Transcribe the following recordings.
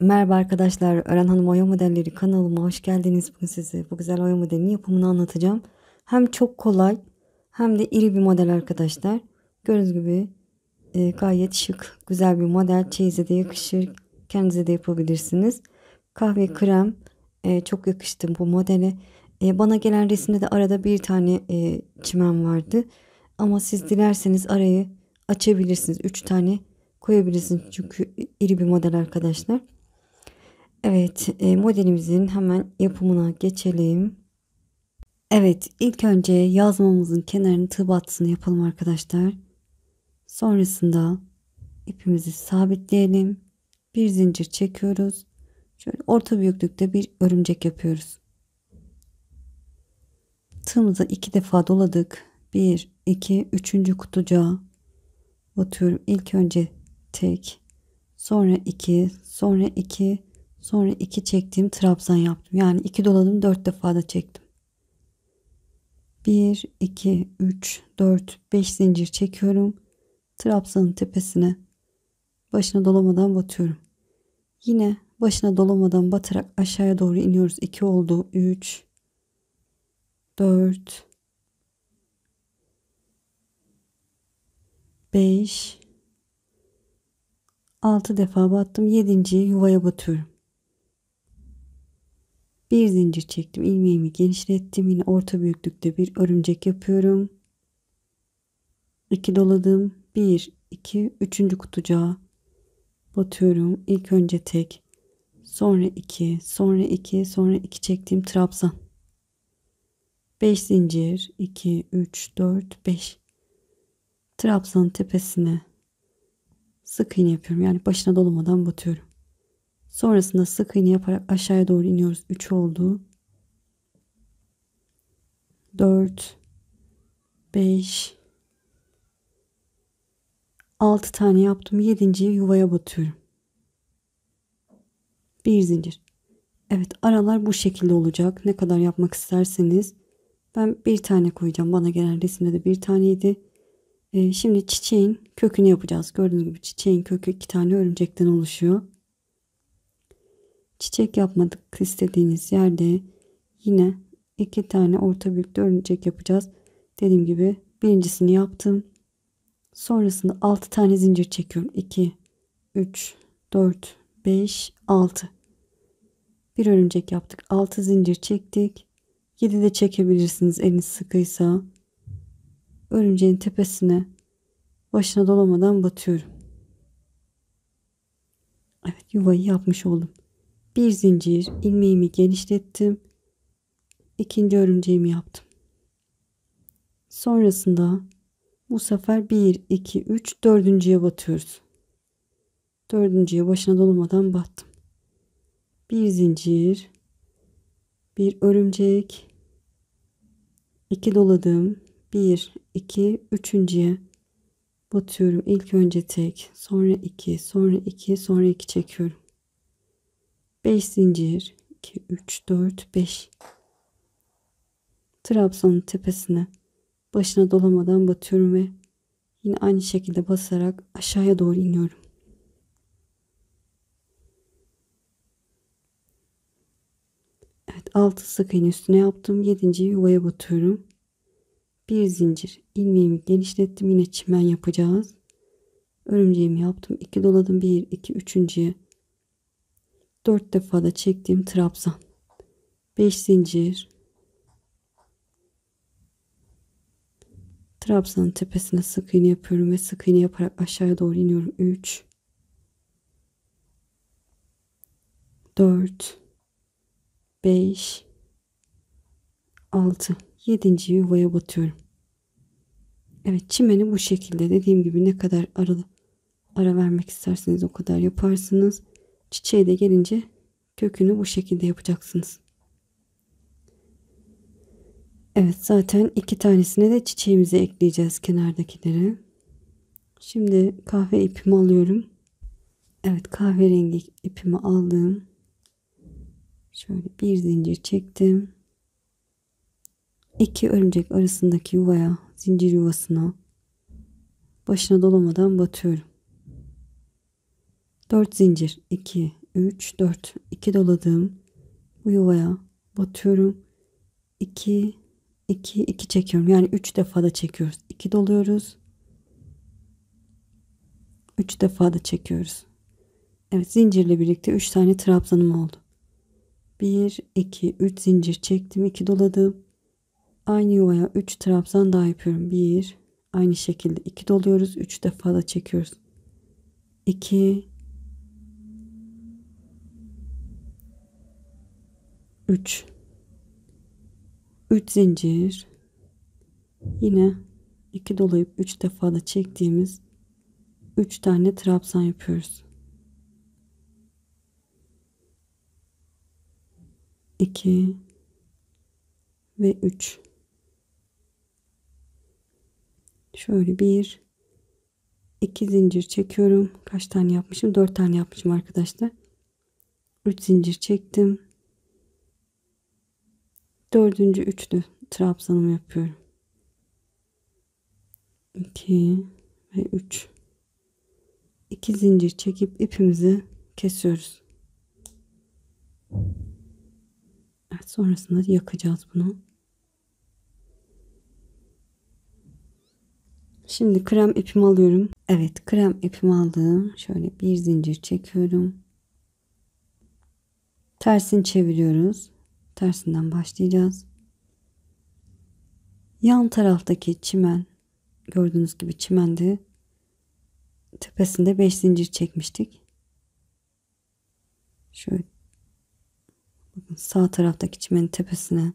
Merhaba arkadaşlar, Ören Hanım Oya Modelleri kanalıma hoş geldiniz. Bugün size bu güzel oya modelinin yapımını anlatacağım. Hem çok kolay hem de iri bir model arkadaşlar. Gördüğünüz gibi e, gayet şık, güzel bir model. Çeyize de yakışır, kendinize de yapabilirsiniz. Kahve krem e, çok yakıştı bu modele. E, bana gelen resimde de arada bir tane e, çimen vardı. Ama siz dilerseniz arayı açabilirsiniz. 3 tane koyabilirsiniz çünkü iri bir model arkadaşlar. Evet e, modelimizin hemen yapımına geçelim. Evet ilk önce yazmamızın kenarını tığ battısını yapalım arkadaşlar. Sonrasında ipimizi sabitleyelim. Bir zincir çekiyoruz. Şöyle orta büyüklükte bir örümcek yapıyoruz. Tığımızı iki defa doladık. Bir, iki, üçüncü kutucuğa batıyorum. İlk önce tek, sonra iki, sonra iki, Sonra iki çektiğim trabzan yaptım. Yani iki doladım dört defa da çektim. Bir, iki, üç, dört, beş zincir çekiyorum. Trabzanın tepesine başına dolamadan batıyorum. Yine başına dolamadan batarak aşağıya doğru iniyoruz. İki oldu. üç, dört, beş, altı defa battım. 7. yuvaya batıyorum. Bir zincir çektim. ilmeğimi genişlettim. Yine orta büyüklükte bir örümcek yapıyorum. 2 doladım. bir, iki, üçüncü kutucuğa batıyorum. İlk önce tek. Sonra iki, sonra iki, sonra iki çektiğim trabzan. 5 zincir. 2, 3, 4, 5. Trabzanın tepesine sık iğne yapıyorum. Yani başına dolamadan batıyorum. Sonrasında sık iğne yaparak aşağıya doğru iniyoruz. 3 oldu. 4 5 6 tane yaptım. 7. yuvaya batıyorum. Bir zincir. Evet aralar bu şekilde olacak. Ne kadar yapmak isterseniz. Ben bir tane koyacağım. Bana gelen resimde de bir taneydi. Ee, şimdi çiçeğin kökünü yapacağız. Gördüğünüz gibi çiçeğin kökü iki tane örümcekten oluşuyor. Çiçek yapmadık istediğiniz yerde yine iki tane orta büyüklükte örümcek yapacağız. Dediğim gibi birincisini yaptım. Sonrasında 6 tane zincir çekiyorum. 2, 3, 4, 5, 6. Bir örümcek yaptık. 6 zincir çektik. 7 de çekebilirsiniz eliniz sıkıysa. Örümceğin tepesine başına dolamadan batıyorum. Evet yuvayı yapmış oldum. Bir zincir ilmeğimi genişlettim. İkinci örümceğimi yaptım. Sonrasında bu sefer 1, 2, 3, dördüncüye batıyoruz. Dördüncüye başına dolmadan battım. Bir zincir, bir örümcek, iki doladım, bir, iki, üçüncüye batıyorum. İlk önce tek, sonra iki, sonra iki, sonra iki çekiyorum. 5 zincir 2 3 4 5 Trabzon'un tepesine başına dolamadan batıyorum ve yine aynı şekilde basarak aşağıya doğru iniyorum. Evet 6 sık iğne üstüne yaptım. 7. yuvaya batıyorum. Bir zincir ilmeğimi genişlettim. Yine çimen yapacağız. Örümceğimi yaptım. 2 doladım. 1 2 3. 4 defada çektiğim trabzan 5 zincir trabzanın tepesine sık iğne yapıyorum ve sık iğne yaparak aşağıya doğru iniyorum 3 4 5 6 7. yuvaya batıyorum. Evet çimeni bu şekilde dediğim gibi ne kadar aralı ara vermek isterseniz o kadar yaparsınız. Çiçeğe de gelince kökünü bu şekilde yapacaksınız. Evet zaten iki tanesine de çiçeğimizi ekleyeceğiz kenardakileri. Şimdi kahve ipimi alıyorum. Evet kahverengi ipimi aldım. Şöyle bir zincir çektim. İki örümcek arasındaki yuvaya, zincir yuvasına başına dolamadan batıyorum. 4 zincir 2 3 4 2 doladığım bu yuvaya batıyorum 2 2 2 çekiyorum yani 3 defa da çekiyoruz 2 doluyoruz 3 defa da çekiyoruz Evet zincirle birlikte 3 tane trabzanım oldu 1 2 3 zincir çektim 2 doladım aynı yuvaya 3 trabzan daha yapıyorum 1 aynı şekilde 2 doluyoruz 3 defa da çekiyoruz 2 3 3 zincir yine 2 dolayıp 3 defa da çektiğimiz 3 tane trabzan yapıyoruz. 2 ve 3 şöyle 1 2 zincir çekiyorum. Kaç tane yapmışım? 4 tane yapmışım arkadaşlar. 3 zincir çektim. Dördüncü üçlü trabzanımı yapıyorum. 2 ve 3 2 zincir çekip ipimizi kesiyoruz. Evet, sonrasında yakacağız bunu. Şimdi krem ipimi alıyorum. Evet krem ipimi aldım. Şöyle bir zincir çekiyorum. Tersini çeviriyoruz. Tersinden başlayacağız. Yan taraftaki çimen gördüğünüz gibi çimendi. Tepesinde 5 zincir çekmiştik. Şöyle bakın sağ taraftaki çimenin tepesine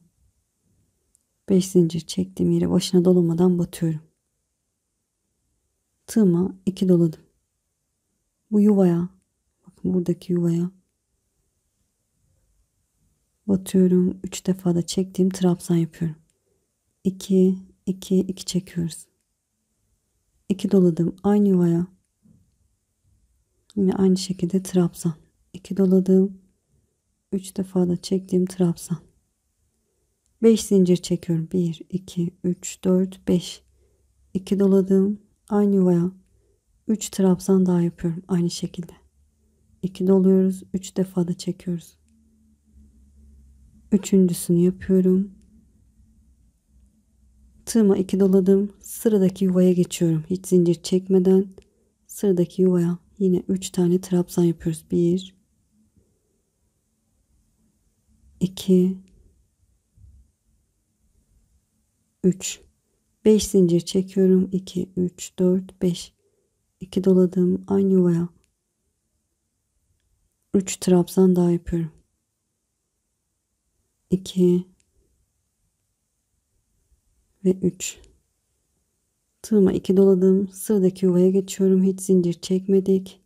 5 zincir çektiğim yere başına dolamadan batıyorum. Tığıma 2 doladım. Bu yuvaya bakın buradaki yuvaya batıyorum. 3 defa da çektiğim trabzan yapıyorum. 2 2 2 çekiyoruz. 2 doladım aynı yuvaya. Yine aynı şekilde trabzan. 2 doladım. 3 defa da çektiğim trabzan. 5 zincir çekiyorum. 1 2 3 4 5. 2 doladım aynı yuvaya. 3 trabzan daha yapıyorum aynı şekilde. 2 doluyoruz. 3 defa da çekiyoruz. Üçüncüsünü yapıyorum. Tığıma iki doladım. Sıradaki yuvaya geçiyorum. Hiç zincir çekmeden sıradaki yuvaya yine üç tane trabzan yapıyoruz. Bir, iki, üç. Beş zincir çekiyorum. İki, üç, dört, beş. İki doladım. Aynı yuvaya üç trabzan daha yapıyorum. 2 ve 3 tığıma 2 doladım sıradaki yuvaya geçiyorum hiç zincir çekmedik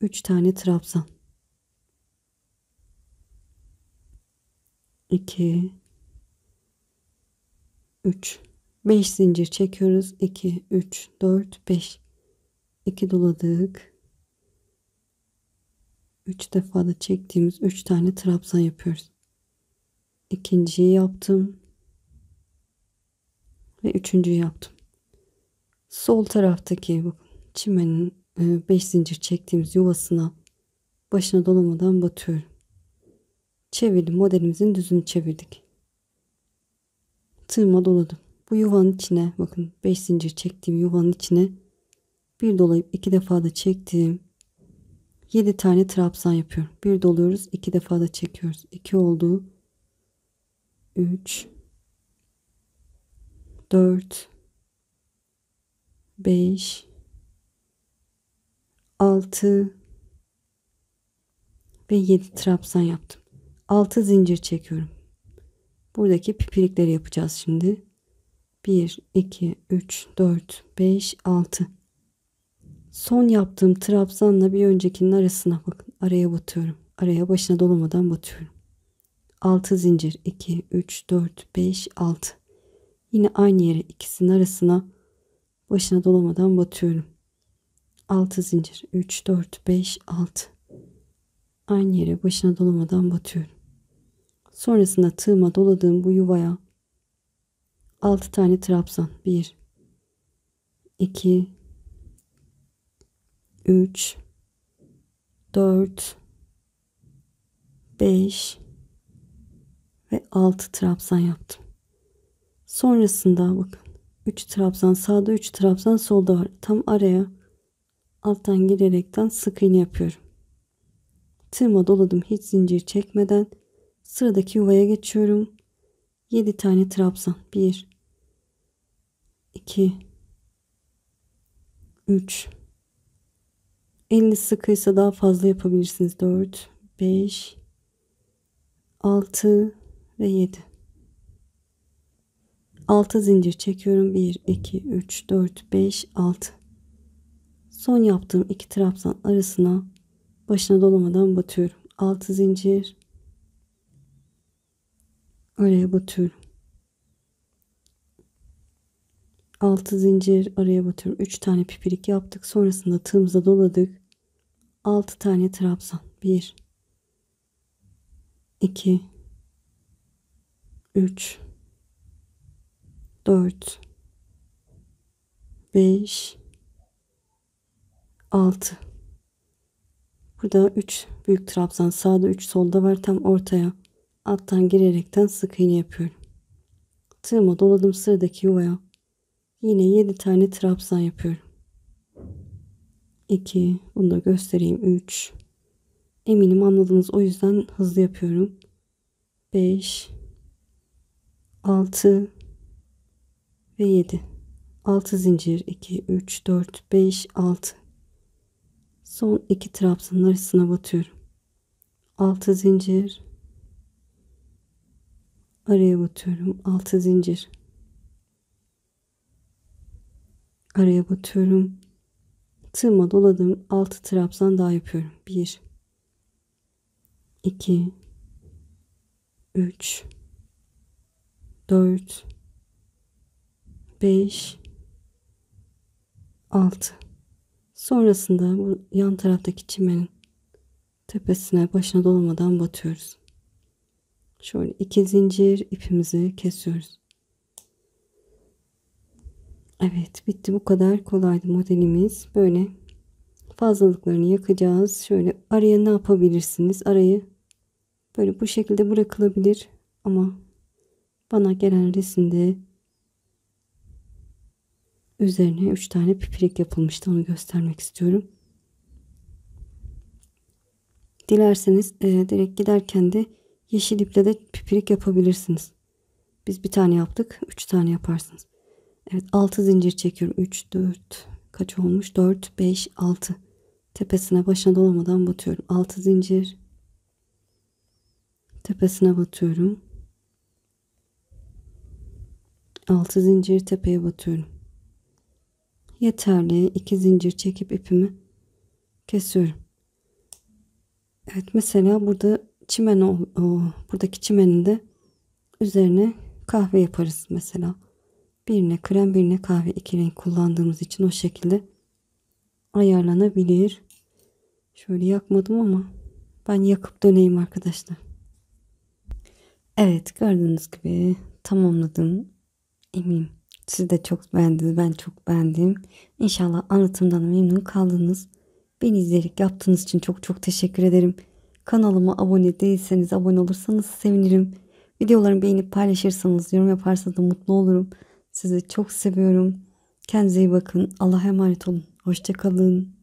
3 tane trabzan 2 3 5 zincir çekiyoruz 2 3 4 5 2 doladık 3 defa da çektiğimiz 3 tane trabzan yapıyoruz ikinciyi yaptım ve üçüncüyü yaptım. Sol taraftaki bakın çimenin e, beş zincir çektiğimiz yuvasına başına dolamadan batıyorum. Çevirdim modelimizin düzünü çevirdik. Tığıma doladım. Bu yuvanın içine bakın 5 zincir çektiğim yuvanın içine bir dolayıp iki defa da çektiğim 7 tane trabzan yapıyorum. Bir doluyoruz iki defa da çekiyoruz. 2 oldu. 3 4 5 6 ve 7 trabzan yaptım. 6 zincir çekiyorum. Buradaki pipirikleri yapacağız şimdi. 1 2 3 4 5 6 Son yaptığım trabzanla bir öncekinin arasına bakın. Araya batıyorum. Araya başına dolamadan batıyorum. 6 zincir 2 3 4 5 6 yine aynı yere ikisinin arasına başına dolamadan batıyorum 6 zincir 3 4 5 6 aynı yere başına dolamadan batıyorum sonrasında tığıma doladığım bu yuvaya 6 tane trabzan 1 2 3 4 5 ve 6 trabzan yaptım. Sonrasında bakın 3 trabzan sağda 3 trabzan solda var. Tam araya alttan girerekten sık iğne yapıyorum. Tığıma doladım hiç zincir çekmeden. Sıradaki yuvaya geçiyorum. 7 tane trabzan. 1 2 3 Eliniz sıkıysa daha fazla yapabilirsiniz. 4 5 6 ve 7. 6 zincir çekiyorum. 1, 2, 3, 4, 5, 6. Son yaptığım iki trabzan arasına başına dolamadan batıyorum. 6 zincir. Araya batıyorum. 6 zincir araya batıyorum. 3 tane pipirik yaptık. Sonrasında tığımıza doladık. 6 tane trabzan. 1 2 3 4 5 6 Burada 3 büyük trabzan sağda 3 solda var tam ortaya alttan girerekten sık iğne yapıyorum. Tığıma doladım sıradaki yuvaya. Yine 7 tane trabzan yapıyorum. 2 bunu da göstereyim 3 Eminim anladınız o yüzden hızlı yapıyorum. 5 6 ve 7. 6 zincir 2 3 4 5 6. Son iki trabzanın arasına batıyorum. 6 zincir araya batıyorum. 6 zincir araya batıyorum. Tığıma doladım. 6 trabzan daha yapıyorum. 1 2 3 4 5 6 Sonrasında bu yan taraftaki çimenin tepesine başına dolmadan batıyoruz. Şöyle iki zincir ipimizi kesiyoruz. Evet bitti bu kadar kolaydı modelimiz. Böyle fazlalıklarını yakacağız. Şöyle araya ne yapabilirsiniz? Arayı böyle bu şekilde bırakılabilir ama bana gelen resimde üzerine 3 tane pipirik yapılmıştı. Onu göstermek istiyorum. Dilerseniz e, direkt giderken de yeşil iple de pipirik yapabilirsiniz. Biz bir tane yaptık. 3 tane yaparsınız. Evet 6 zincir çekiyorum. 3, 4 kaç olmuş? 4, 5, 6 tepesine başına dolamadan batıyorum. 6 zincir tepesine batıyorum. Altı zincir tepeye batıyorum. Yeterli. iki zincir çekip ipimi kesiyorum. Evet mesela burada çimen o, buradaki çimenin de üzerine kahve yaparız mesela. Birine krem birine kahve iki renk kullandığımız için o şekilde ayarlanabilir. Şöyle yakmadım ama ben yakıp döneyim arkadaşlar. Evet gördüğünüz gibi tamamladım. Emin. Siz de çok beğendiniz. Ben çok beğendim. İnşallah anlatımdan memnun kaldınız. Beni izleyerek yaptığınız için çok çok teşekkür ederim. Kanalıma abone değilseniz abone olursanız sevinirim. Videolarımı beğenip paylaşırsanız, yorum yaparsanız da mutlu olurum. Sizi çok seviyorum. Kendinize iyi bakın. Allah'a emanet olun. Hoşçakalın.